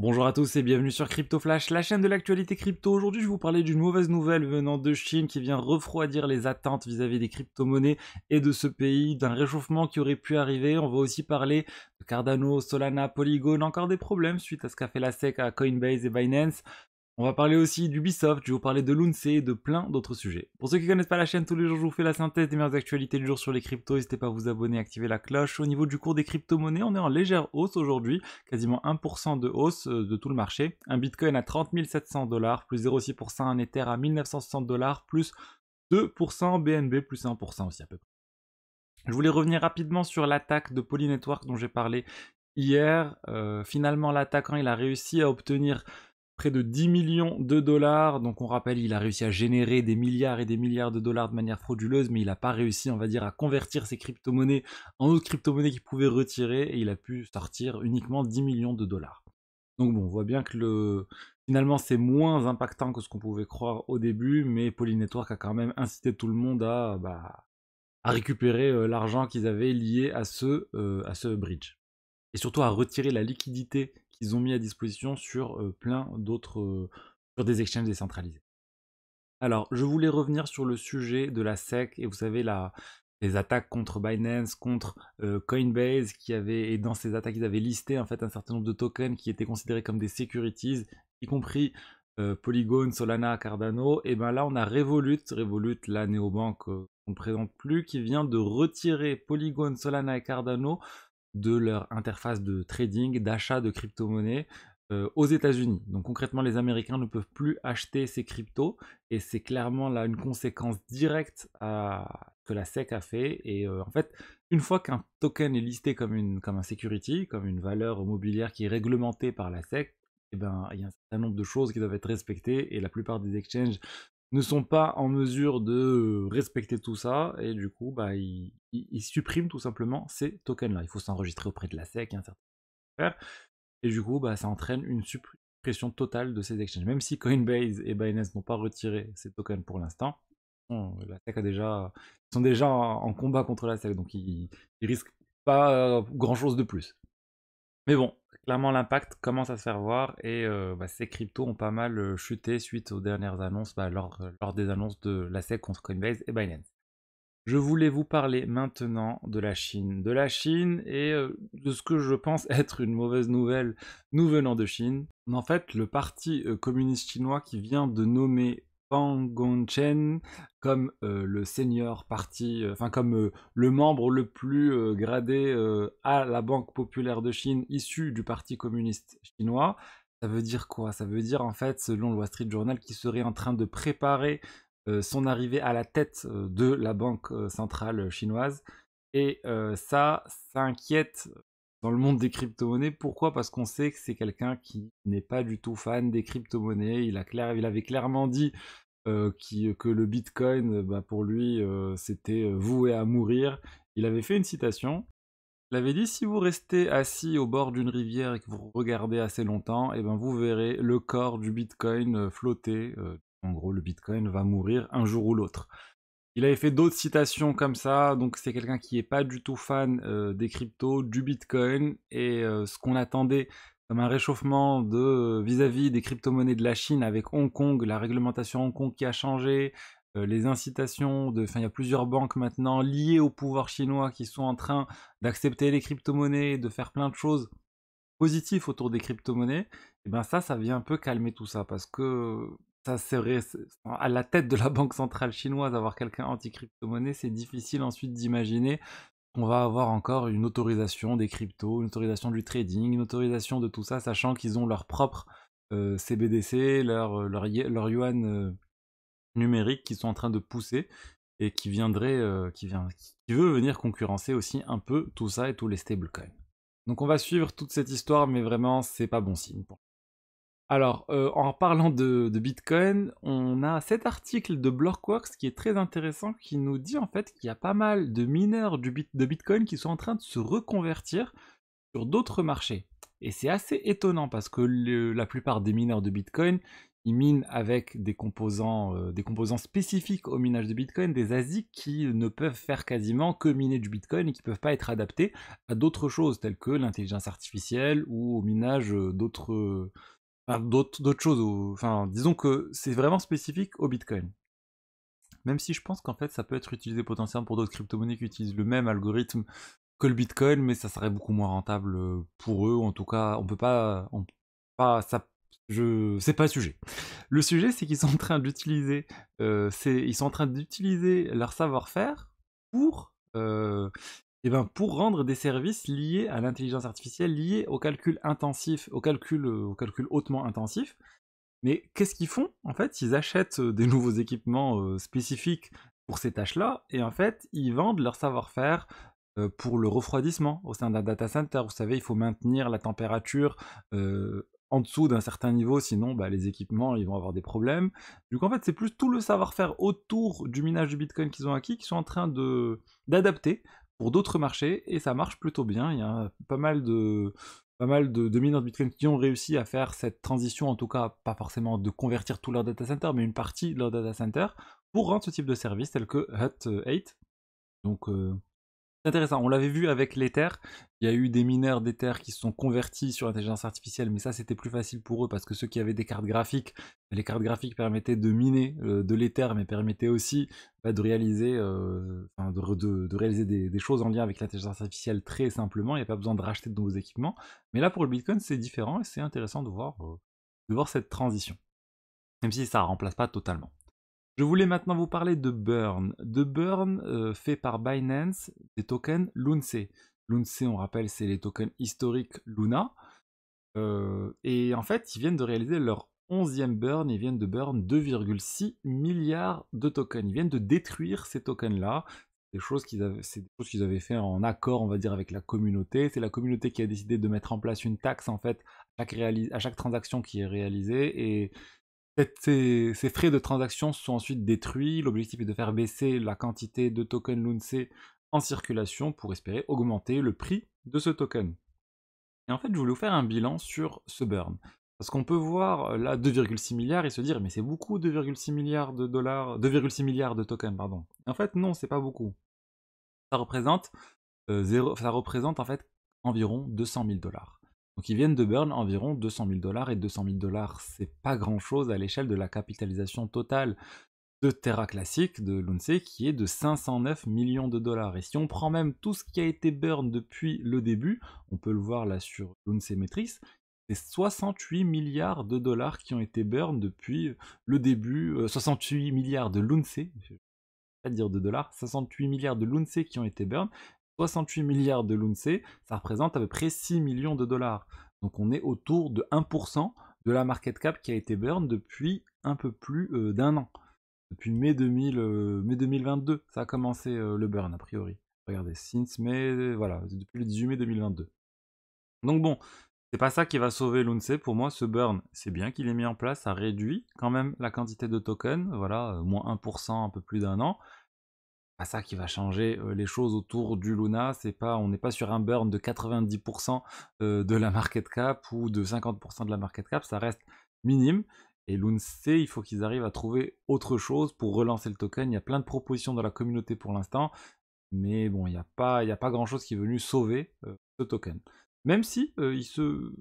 Bonjour à tous et bienvenue sur Crypto Flash, la chaîne de l'actualité crypto. Aujourd'hui, je vais vous parler d'une mauvaise nouvelle venant de Chine qui vient refroidir les attentes vis-à-vis des crypto-monnaies et de ce pays, d'un réchauffement qui aurait pu arriver. On va aussi parler de Cardano, Solana, Polygon, encore des problèmes suite à ce qu'a fait la SEC à Coinbase et Binance. On va parler aussi d'Ubisoft, je vais vous parler de l'UNCE et de plein d'autres sujets. Pour ceux qui ne connaissent pas la chaîne, tous les jours je vous fais la synthèse des meilleures actualités du jour sur les cryptos, n'hésitez pas à vous abonner, activer la cloche. Au niveau du cours des crypto-monnaies, on est en légère hausse aujourd'hui, quasiment 1% de hausse euh, de tout le marché. Un Bitcoin à 30 700 dollars, plus 0,6%, un Ether à 1960 dollars, plus 2%, BNB plus 1% aussi à peu près. Je voulais revenir rapidement sur l'attaque de Poly Network dont j'ai parlé hier. Euh, finalement, l'attaquant, il a réussi à obtenir près de 10 millions de dollars. Donc on rappelle, il a réussi à générer des milliards et des milliards de dollars de manière frauduleuse, mais il n'a pas réussi, on va dire, à convertir ses crypto-monnaies en autres crypto-monnaies qu'il pouvait retirer, et il a pu sortir uniquement 10 millions de dollars. Donc bon, on voit bien que le... finalement c'est moins impactant que ce qu'on pouvait croire au début, mais Network a quand même incité tout le monde à, bah, récupérer euh, l'argent qu'ils avaient lié à euh, à ce bridge. Et surtout à retirer la liquidité qu'ils ont mis à disposition sur euh, plein d'autres, euh, sur des exchanges décentralisés. Alors, je voulais revenir sur le sujet de la SEC et vous savez, la, les attaques contre Binance, contre euh, Coinbase, qui avaient, et dans ces attaques, ils avaient listé en fait un certain nombre de tokens qui étaient considérés comme des securities, y compris Polygon, Solana, Cardano. Et bien là, on a Revolut, Revolut, la néobanque qu'on ne présente plus, qui vient de retirer Polygon, Solana et Cardano de leur interface de trading, d'achat de crypto-monnaies euh, aux États-Unis. Donc concrètement, les Américains ne peuvent plus acheter ces cryptos et c'est clairement là une conséquence directe à, que la SEC a fait. Et euh, en fait, une fois qu'un token est listé comme, une, comme un security, comme une valeur mobilière qui est réglementée par la SEC, eh ben, il y a un certain nombre de choses qui doivent être respectées et la plupart des exchanges ne sont pas en mesure de euh, respecter tout ça, et du coup, bah, ils, suppriment tout simplement ces tokens-là. Il faut s'enregistrer auprès de la SEC, hein, et du coup, bah, ça entraîne une suppression totale de ces exchanges. Même si Coinbase et Binance n'ont pas retiré ces tokens pour l'instant, la SEC a déjà, ils sont déjà en combat contre la SEC, donc ils, ils risquent pas euh, grand-chose de plus. Mais bon, clairement, l'impact commence à se faire voir et euh, bah, ces cryptos ont pas mal euh, chuté suite aux dernières annonces, bah, lors, euh, lors, des annonces de la SEC contre Coinbase et Binance. Je voulais vous parler maintenant de la Chine. De la Chine et de ce que je pense être une mauvaise nouvelle nous venant de Chine. En fait, le parti communiste chinois qui vient de nommer Gongchen, comme euh, le seigneur parti, euh, enfin comme euh, le membre le plus gradé à la Banque populaire de Chine, issu du Parti communiste chinois. Ça veut dire quoi Ça veut dire en fait, selon le Wall Street Journal, qu'il serait en train de préparer son arrivée à la tête de la Banque centrale chinoise. Et ça, ça inquiète dans le monde des crypto-monnaies. Pourquoi Parce qu'on sait que c'est quelqu'un qui n'est pas du tout fan des crypto-monnaies. Il, avait clairement dit euh, que le Bitcoin, euh, bah, pour lui, euh, c'était voué à mourir. Il avait fait une citation. Il avait dit si vous restez assis au bord d'une rivière et que vous regardez assez longtemps, et eh ben vous verrez le corps du Bitcoin flotter. en gros, le Bitcoin va mourir un jour ou l'autre. Il avait fait d'autres citations comme ça, donc c'est quelqu'un qui n'est pas du tout fan euh, des cryptos, du Bitcoin, et euh, ce qu'on attendait comme un réchauffement de euh, vis-à-vis des crypto-monnaies de la Chine avec Hong Kong, la réglementation Hong Kong qui a changé, les incitations de, enfin il y a plusieurs banques maintenant liées au pouvoir chinois qui sont en train d'accepter les crypto-monnaies, de faire plein de choses positives autour des crypto-monnaies, et eh bien ça, ça vient un peu calmer tout ça parce que ça serait à la tête de la banque centrale chinoise avoir quelqu'un anti-crypto-monnaie, c'est difficile ensuite d'imaginer qu'on va avoir encore une autorisation des cryptos, une autorisation du trading, une autorisation de tout ça, sachant qu'ils ont leur propre CBDC, euh, euh, leur, yuan euh, numérique qui sont en train de pousser et qui viendrait, qui, vient, qui veut venir concurrencer aussi un peu tout ça et tous les stablecoins. Donc on va suivre toute cette histoire, mais vraiment c'est pas bon signe alors, euh, en parlant de, Bitcoin, on a cet article de Blockworks qui est très intéressant, qui nous dit en fait qu'il y a pas mal de mineurs de Bitcoin qui sont en train de se reconvertir sur d'autres marchés. Et c'est assez étonnant parce que la plupart des mineurs de Bitcoin, ils minent avec des composants, euh, des composants spécifiques au minage de Bitcoin, des ASIC qui ne peuvent faire quasiment que miner du Bitcoin et qui ne peuvent pas être adaptés à d'autres choses telles que l'intelligence artificielle ou au minage euh, d'autres d'autres choses. enfin, disons que c'est vraiment spécifique au Bitcoin. Même si je pense qu'en fait, ça peut être utilisé potentiellement pour d'autres crypto-monnaies qui utilisent le même algorithme que le Bitcoin, mais ça serait beaucoup moins rentable euh, pour eux. En tout cas, on peut pas, pas, ça je c'est pas le sujet. Le sujet c'est qu'ils sont en train d'utiliser euh, ils sont en train d'utiliser leur savoir-faire pour euh, eh ben, pour rendre des services liés à l'intelligence artificielle, liés au calcul intensif, au calcul, euh, hautement intensif. Mais qu'est-ce qu'ils font En fait, ils achètent euh, des nouveaux équipements euh, spécifiques pour ces tâches-là, et en fait, ils vendent leur savoir-faire pour le refroidissement au sein d'un data center. Vous savez, il faut maintenir la température en dessous d'un certain niveau, sinon bah, les équipements ils vont avoir des problèmes. Donc en fait, c'est plus tout le savoir-faire autour du minage du Bitcoin qu'ils ont acquis qui sont en train d'adapter pour d'autres marchés et ça marche plutôt bien. Il y a pas mal de pas mal de, de mineurs de Bitcoin qui ont réussi à faire cette transition, en tout cas pas forcément de convertir tout leur data center, mais une partie de leur data center pour rendre ce type de service tel que Hut 8. Euh, Donc euh, c'est intéressant. On l'avait vu avec l'Ether. Il y a eu des mineurs d'Ether qui se sont convertis sur l'intelligence artificielle, mais ça c'était plus facile pour eux parce que ceux qui avaient des cartes graphiques, bah, les cartes graphiques permettaient de miner euh, de l'Ether, mais permettaient aussi bah, de réaliser, euh, de, réaliser des, choses en lien avec l'intelligence artificielle très simplement. Il n'y a pas besoin de racheter de nouveaux équipements. Mais là pour le Bitcoin c'est différent et c'est intéressant de voir, euh, de voir cette transition. Même si ça ne remplace pas totalement. Je voulais maintenant vous parler de Burn. De Burn, euh, fait par Binance, des tokens LUNCE. LUNCE, on rappelle, c'est les tokens historiques Luna. Euh, et en fait, ils viennent de réaliser leur onzième burn, ils viennent de burn 2,6 milliards de tokens. Ils viennent de détruire ces tokens-là. C'est des choses qu'ils avaient, fait en accord, on va dire, avec la communauté. C'est la communauté qui a décidé de mettre en place une taxe, en fait, à chaque, à chaque transaction qui est réalisée. Et ces, frais de transaction sont ensuite détruits. L'objectif est de faire baisser la quantité de tokens LUNC en circulation pour espérer augmenter le prix de ce token. Et en fait, je voulais vous faire un bilan sur ce burn. Parce qu'on peut voir euh, là 2,6 milliards et se dire mais c'est beaucoup 2,6 milliards de dollars, 2,6 milliards de tokens, pardon. En fait, non, c'est pas beaucoup. Ça représente, euh, ça représente en fait environ 200 000 dollars. Donc ils viennent de burn environ 200 000 dollars et 200 000 dollars, c'est pas grand chose à l'échelle de la capitalisation totale de Terra Classique, de Lunce qui est de 509 millions de dollars. Et si on prend même tout ce qui a été burn depuis le début, on peut le voir là sur l'ONCE Matrice, c'est 68 milliards de dollars qui ont été burn depuis le début, 68 euh, milliards de l'ONCE, pas dire de dollars, 68 milliards de l'UNCE qui ont été burn, 68 milliards de l'UNCE, ça représente à peu près 6 millions de dollars. Donc on est autour de 1% de la market cap qui a été burn depuis un peu plus euh, d'un an. Depuis mai, 2022, euh, ça a commencé euh, le burn a priori. Regardez, since mai, voilà, depuis le 18 mai 2022. Donc bon, c'est pas ça qui va sauver l'UNCE. Pour moi, ce burn, c'est bien qu'il est mis en place, ça réduit quand même la quantité de tokens, voilà, moins 1% un peu plus d'un an pas ça qui va changer euh, les choses autour du Luna. C'est pas, on n'est pas sur un burn de 90% euh, de la market cap ou de 50% de la market cap. Ça reste minime. Et l'UNC, il faut qu'ils arrivent à trouver autre chose pour relancer le token. Il y a plein de propositions dans la communauté pour l'instant. Mais bon, il n'y a pas, il a pas grand chose qui est venu sauver euh, ce token. Même si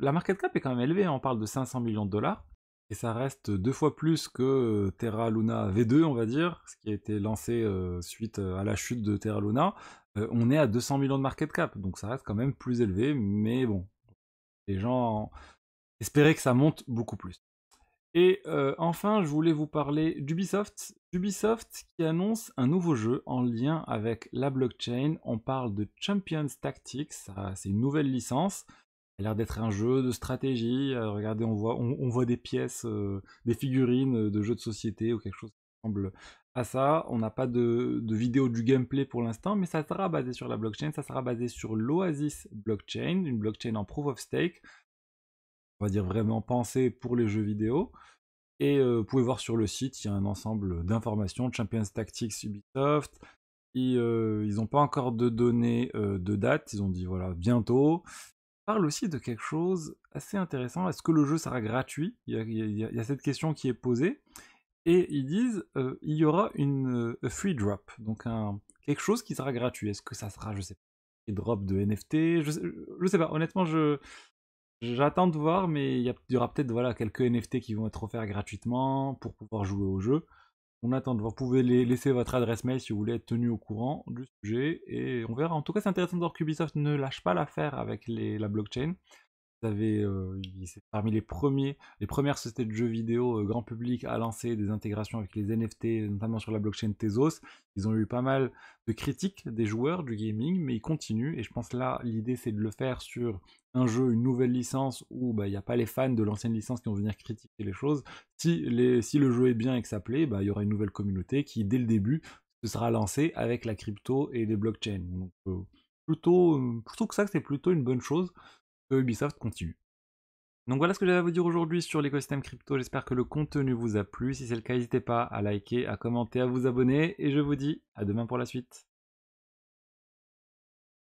la market cap est quand même élevée, hein. on parle de 500 millions de dollars et ça reste deux fois plus que euh, Terra Luna V2, on va dire, ce qui a été lancé euh, suite euh, à la chute de Terra Luna. on est à 200 millions de market cap, donc ça reste quand même plus élevé, mais bon, les gens espéraient que ça monte beaucoup plus. Et enfin, je voulais vous parler d'Ubisoft. Ubisoft qui annonce un nouveau jeu en lien avec la blockchain. On parle de Champions Tactics, c'est une nouvelle licence a l'air d'être un jeu de stratégie. Euh, regardez, on voit, on, voit des pièces, euh, des figurines de jeux de société ou quelque chose qui ressemble à ça. On n'a pas de, vidéo du gameplay pour l'instant, mais ça sera basé sur la blockchain. Ça sera basé sur l'Oasis blockchain, une blockchain en proof of stake. On va dire vraiment pensée pour les jeux vidéo. Et euh, vous pouvez voir sur le site, il y a un ensemble d'informations, Champions Tactics Ubisoft. ils n'ont pas encore de données de date, ils ont dit voilà bientôt, parle aussi de quelque chose assez intéressant. Est-ce que le jeu sera gratuit il y, a, cette question qui est posée. Et ils disent euh, il y aura une euh, free drop, donc un, quelque chose qui sera gratuit. Est-ce que ça sera, je sais pas, free drop de NFT je sais, sais pas. Honnêtement, je j'attends de voir, mais il y, aura peut-être voilà quelques NFT qui vont être offerts gratuitement pour pouvoir jouer au jeu on attend. Vous pouvez laisser votre adresse mail si vous voulez être tenu au courant du sujet et on verra. En tout cas, c'est intéressant de voir qu'Ubisoft ne lâche pas l'affaire avec la blockchain avez, euh, c'est parmi les premiers, les premières sociétés de jeux vidéo euh, grand public à lancer des intégrations avec les NFT, notamment sur la blockchain Tezos. Ils ont eu pas mal de critiques des joueurs du gaming, mais ils continuent. Et je pense là, l'idée c'est de le faire sur un jeu, une nouvelle licence où bah, il n'y a pas les fans de l'ancienne licence qui vont venir critiquer les choses. Si, les, si le jeu est bien et que ça plaît, bah, il y aura une nouvelle communauté qui, dès le début, se sera lancée avec la crypto et les blockchains. Donc, euh, plutôt, euh, plutôt que ça, c'est plutôt une bonne chose. Ubisoft continue. Donc voilà ce que j'avais à vous dire aujourd'hui sur l'écosystème crypto, j'espère que le contenu vous a plu, si c'est le cas n'hésitez pas à liker, à commenter, à vous abonner, et je vous dis à demain pour la suite.